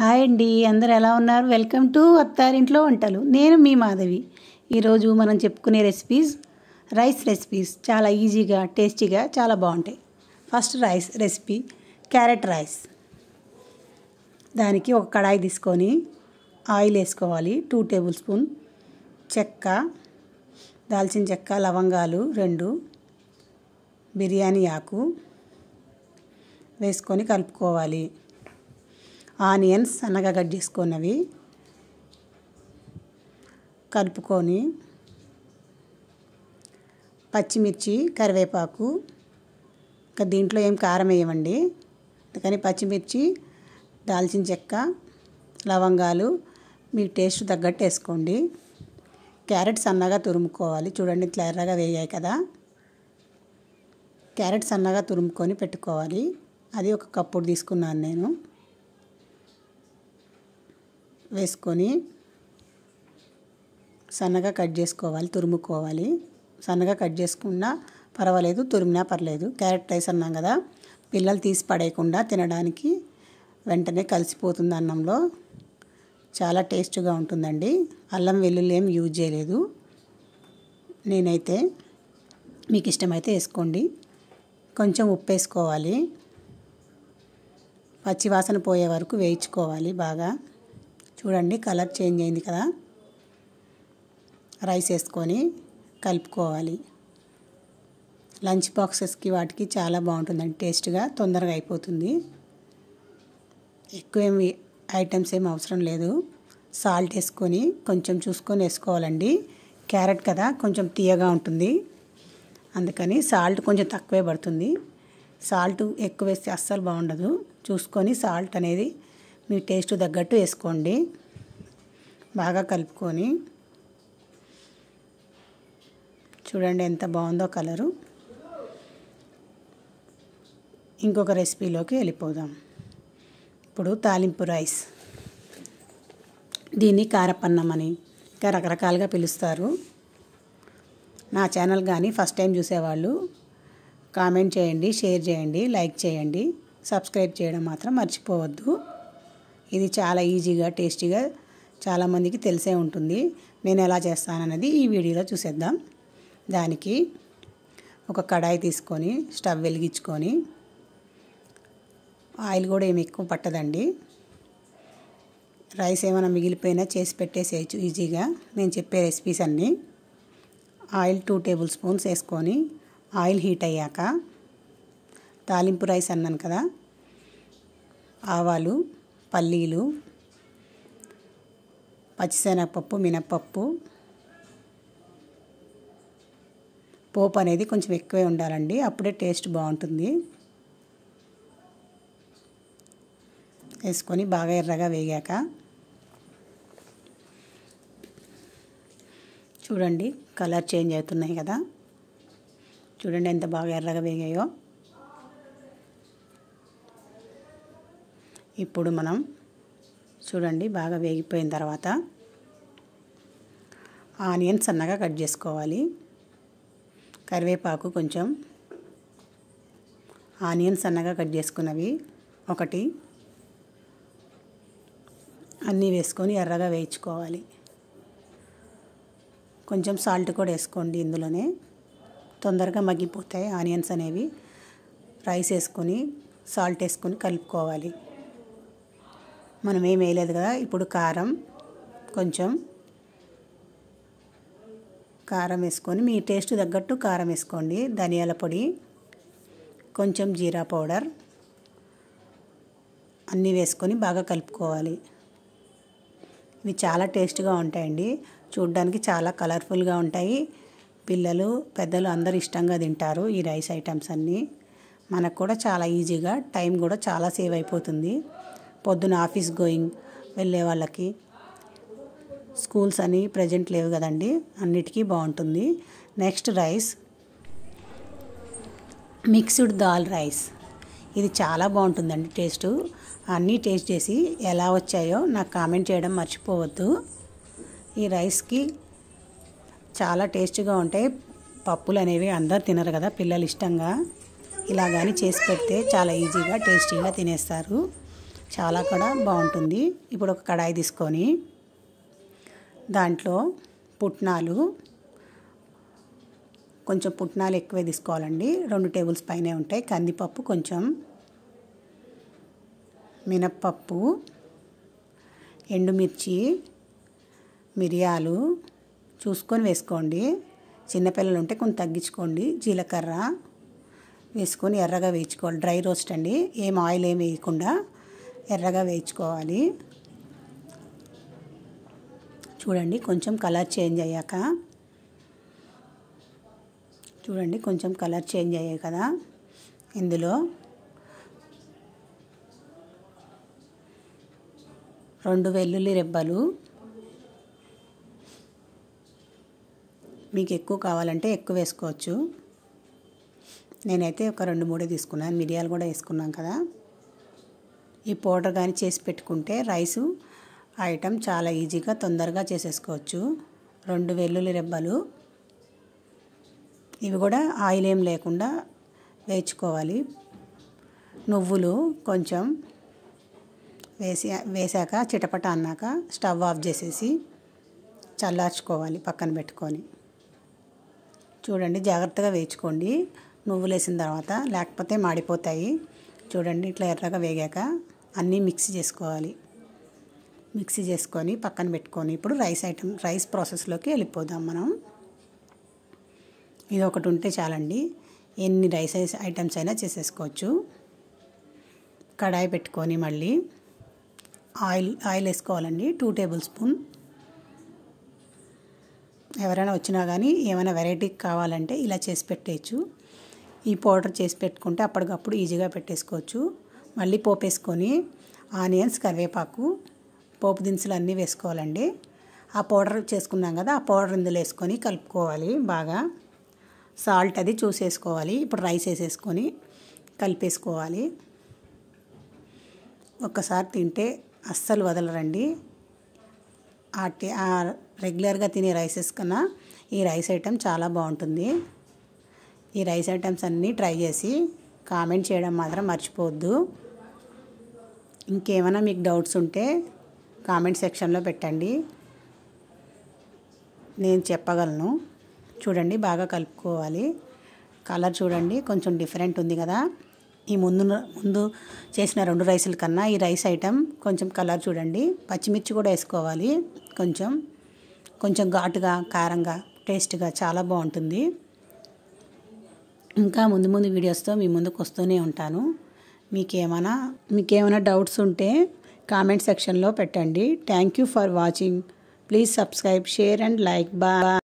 hi అండి అందరు ఎలా ఉన్నారు వెల్కమ్ టు అత్తారింట్లో వంటలు నేను మీ మాధవి ఈరోజు మనం చెప్పుకునే రెసిపీస్ రైస్ రెసిపీస్ చాలా ఈజీగా టేస్టీగా చాలా బాగుంటాయి first rice recipe carrot rice దానికి ఒక కడాయి తీసుకొని ఆయిల్ వేసుకోవాలి టూ టేబుల్ స్పూన్ చెక్క దాల్చిన చెక్క లవంగాలు రెండు బిర్యానీ ఆకు వేసుకొని కలుపుకోవాలి ఆనియన్స్ సన్నగా కట్ చేసుకున్నవి కలుపుకొని పచ్చిమిర్చి కరివేపాకు ఇంకా దీంట్లో ఏం కారం వేయమండి అందుకని పచ్చిమిర్చి దాల్చిన చెక్క లవంగాలు మీ టేస్ట్ తగ్గట్టు వేసుకోండి క్యారెట్ సన్నగా తురుముకోవాలి చూడండి ఇట్లా ఎర్రగా వేయాయి కదా క్యారెట్ సన్నగా తురుముకొని పెట్టుకోవాలి అది ఒక కప్పుడు తీసుకున్నాను నేను వేసుకొని సన్నగా కట్ చేసుకోవాలి తురుముకోవాలి సన్నగా కట్ చేసుకున్నా పర్వాలేదు తురిమినా పర్లేదు క్యారెట్ రైస్ అన్నాం కదా పిల్లలు తీసి పడేయకుండా తినడానికి వెంటనే కలిసిపోతుంది అన్నంలో చాలా టేస్ట్గా ఉంటుందండి అల్లం వెల్లుల్లి ఏం యూజ్ చేయలేదు నేనైతే మీకు ఇష్టమైతే వేసుకోండి కొంచెం ఉప్పు వేసుకోవాలి పచ్చివాసన పోయే వరకు వేయించుకోవాలి బాగా చూడండి కలర్ చేంజ్ అయింది కదా రైస్ వేసుకొని కలుపుకోవాలి లంచ్ బాక్సెస్కి వాటికి చాలా బాగుంటుందండి టేస్ట్గా తొందరగా అయిపోతుంది ఎక్కువ ఏమి ఐటమ్స్ ఏమి అవసరం లేదు సాల్ట్ వేసుకొని కొంచెం చూసుకొని వేసుకోవాలండి క్యారెట్ కదా కొంచెం తీయగా ఉంటుంది అందుకని సాల్ట్ కొంచెం తక్కువే పడుతుంది సాల్ట్ ఎక్కువ వేస్తే అస్సలు బాగుండదు చూసుకొని సాల్ట్ అనేది మీ టేస్ట్ తగ్గట్టు వేసుకోండి బాగా కలుపుకొని చూడండి ఎంత బాగుందో కలరు ఇంకొక రెసిపీలోకి వెళ్ళిపోదాం ఇప్పుడు తాలింపు రైస్ దీన్ని కారపన్నం అని ఇంకా రకరకాలుగా పిలుస్తారు నా ఛానల్ కానీ ఫస్ట్ టైం చూసేవాళ్ళు కామెంట్ చేయండి షేర్ చేయండి లైక్ చేయండి సబ్స్క్రైబ్ చేయడం మాత్రం మర్చిపోవద్దు ఇది చాలా ఈజీగా టేస్టీగా చాలామందికి తెలిసే ఉంటుంది నేను ఎలా చేస్తానన్నది ఈ వీడియోలో చూసేద్దాం దానికి ఒక కడాయి తీసుకొని స్టవ్ వెలిగించుకొని ఆయిల్ కూడా ఏమి ఎక్కువ పట్టదండి రైస్ ఏమైనా మిగిలిపోయినా చేసి పెట్టేసేయచ్చు ఈజీగా నేను చెప్పే రెసిపీస్ అన్నీ ఆయిల్ టూ టేబుల్ స్పూన్స్ వేసుకొని ఆయిల్ హీట్ అయ్యాక తాలింపు రైస్ అన్నాను కదా ఆవాలు పల్లీలు పచ్చిశనగపప్పు మినప్పప్పు పోపు అనేది కొంచెం ఎక్కువే ఉండాలండి అప్పుడే టేస్ట్ బాగుంటుంది వేసుకొని బాగా ఎర్రగా వేగాక చూడండి కలర్ చేంజ్ అవుతున్నాయి కదా చూడండి ఎంత బాగా ఎర్రగా వేగాయో ఇప్పుడు మనం చూడండి బాగా వేగిపోయిన తర్వాత ఆనియన్ సన్నగా కట్ చేసుకోవాలి కరివేపాకు కొంచెం ఆనియన్ సన్నగా కట్ చేసుకున్నవి ఒకటి అన్నీ వేసుకొని ఎర్రగా వేయించుకోవాలి కొంచెం సాల్ట్ కూడా వేసుకోండి ఇందులోనే తొందరగా మగ్గిపోతాయి ఆనియన్స్ అనేవి రైస్ వేసుకొని సాల్ట్ వేసుకొని కలుపుకోవాలి మనం ఏం వేయలేదు కదా ఇప్పుడు కారం కొంచెం కారం వేసుకొని మీ టేస్ట్ తగ్గట్టు కారం వేసుకోండి ధనియాల పొడి కొంచెం జీరా పౌడర్ అన్నీ వేసుకొని బాగా కలుపుకోవాలి ఇవి చాలా టేస్ట్గా ఉంటాయండి చూడ్డానికి చాలా కలర్ఫుల్గా ఉంటాయి పిల్లలు పెద్దలు అందరు ఇష్టంగా తింటారు ఈ రైస్ ఐటమ్స్ అన్నీ మనకు కూడా చాలా ఈజీగా టైం కూడా చాలా సేవ్ అయిపోతుంది పొద్దున ఆఫీస్ గోయింగ్ వెళ్ళే వాళ్ళకి స్కూల్స్ అని ప్రజెంట్ లేవు కదండి అన్నిటికీ బాగుంటుంది నెక్స్ట్ రైస్ మిక్స్డ్ దాల్ రైస్ ఇది చాలా బాగుంటుందండి టేస్ట్ అన్నీ టేస్ట్ చేసి ఎలా వచ్చాయో నాకు కామెంట్ చేయడం మర్చిపోవద్దు ఈ రైస్కి చాలా టేస్ట్గా ఉంటాయి పప్పులు అనేవి అందరు తినరు కదా పిల్లలు ఇష్టంగా ఇలా కానీ చేసి పెడితే చాలా ఈజీగా టేస్టీగా తినేస్తారు చాలా కూడా బాగుంటుంది ఇప్పుడు ఒక కడాయి తీసుకొని దాంట్లో పుట్నాలు కొంచెం పుట్నాలు ఎక్కువే తీసుకోవాలండి రెండు టేబుల్స్ పైనే ఉంటాయి కందిపప్పు కొంచెం మినప్పప్పు ఎండుమిర్చి మిరియాలు చూసుకొని వేసుకోండి చిన్నపిల్లలు ఉంటే కొంచెం తగ్గించుకోండి జీలకర్ర వేసుకొని ఎర్రగా వేయించుకోవాలి డ్రై రోస్ట్ అండి ఏం ఆయిల్ ఏం వేయకుండా ఎర్రగా వేయించుకోవాలి చూడండి కొంచెం కలర్ చేంజ్ అయ్యాక చూడండి కొంచెం కలర్ చేంజ్ అయ్యాయి కదా ఇందులో రెండు వెల్లుల్లి రెబ్బలు మీకు ఎక్కువ కావాలంటే ఎక్కువ వేసుకోవచ్చు నేనైతే ఒక రెండు మూడే తీసుకున్నాను మిరియాలు కూడా వేసుకున్నాం కదా ఈ పౌడర్ కానీ చేసి పెట్టుకుంటే రైసు ఐటమ్ చాలా ఈజీగా తొందరగా చేసేసుకోవచ్చు రెండు వెల్లుల్లి రెబ్బలు ఇవి కూడా ఆయిల్ ఏం లేకుండా వేయించుకోవాలి నువ్వులు కొంచెం వేసి వేసాక చిటపట అన్నాక స్టవ్ ఆఫ్ చేసేసి చల్లార్చుకోవాలి పక్కన పెట్టుకొని చూడండి జాగ్రత్తగా వేయించుకోండి నువ్వులు వేసిన తర్వాత లేకపోతే మాడిపోతాయి చూడండి ఇట్లా ఎర్రగా వేగాక అన్నీ మిక్స్ చేసుకోవాలి మిక్సీ చేసుకొని పక్కన పెట్టుకొని ఇప్పుడు రైస్ ఐటమ్ రైస్ ప్రాసెస్లోకి వెళ్ళిపోదాం మనం ఇది ఒకటి ఉంటే చాలండి ఎన్ని రైస్ ఐటమ్స్ అయినా చేసేసుకోవచ్చు కడాయి పెట్టుకొని మళ్ళీ ఆయిల్ ఆయిల్ వేసుకోవాలండి టూ టేబుల్ స్పూన్ ఎవరైనా వచ్చినా కానీ ఏమైనా వెరైటీ కావాలంటే ఇలా చేసి పెట్టేయచ్చు ఈ పౌడర్ చేసి పెట్టుకుంటే అప్పటికప్పుడు ఈజీగా పెట్టేసుకోవచ్చు మళ్ళీ పోపు వేసుకొని ఆనియన్స్ కరివేపాకు పోపు దినుసులు అన్నీ వేసుకోవాలండి ఆ పౌడర్ చేసుకున్నాం కదా ఆ పౌడర్ ఇందులో వేసుకొని కలుపుకోవాలి బాగా సాల్ట్ అది చూసేసుకోవాలి ఇప్పుడు రైస్ వేసేసుకొని కలిపేసుకోవాలి ఒక్కసారి తింటే అస్సలు వదలరండి ఆ రెగ్యులర్గా తినే రైసెస్ కన్నా ఈ రైస్ ఐటెం చాలా బాగుంటుంది ఈ రైస్ ఐటమ్స్ అన్నీ ట్రై చేసి కామెంట్ చేయడం మాత్రం మర్చిపోవద్దు ఇంకేమైనా మీకు డౌట్స్ ఉంటే కామెంట్ సెక్షన్లో పెట్టండి నేను చెప్పగలను చూడండి బాగా కలుపుకోవాలి కలర్ చూడండి కొంచెం డిఫరెంట్ ఉంది కదా ఈ ముందు ముందు చేసిన రెండు రైసుల కన్నా ఈ రైస్ ఐటెం కొంచెం కలర్ చూడండి పచ్చిమిర్చి కూడా వేసుకోవాలి కొంచెం కొంచెం ఘాటుగా కారంగా టేస్ట్గా చాలా బాగుంటుంది ఇంకా ముందు ముందు వీడియోస్తో మీ ముందుకు వస్తూనే ఉంటాను మీకేమైనా మీకేమైనా డౌట్స్ ఉంటే కామెంట్ సెక్షన్లో పెట్టండి thank you for watching please subscribe share and like బా